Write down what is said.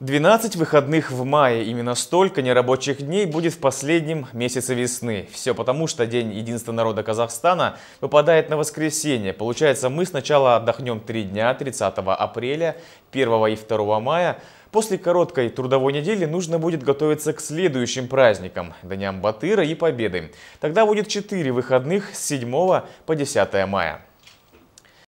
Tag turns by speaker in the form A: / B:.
A: 12 выходных в мае. Именно столько нерабочих дней будет в последнем месяце весны. Все потому, что День единства народа Казахстана выпадает на воскресенье. Получается, мы сначала отдохнем 3 дня 30 апреля, 1 и 2 мая. После короткой трудовой недели нужно будет готовиться к следующим праздникам – Дням Батыра и Победы. Тогда будет 4 выходных с 7 по 10 мая.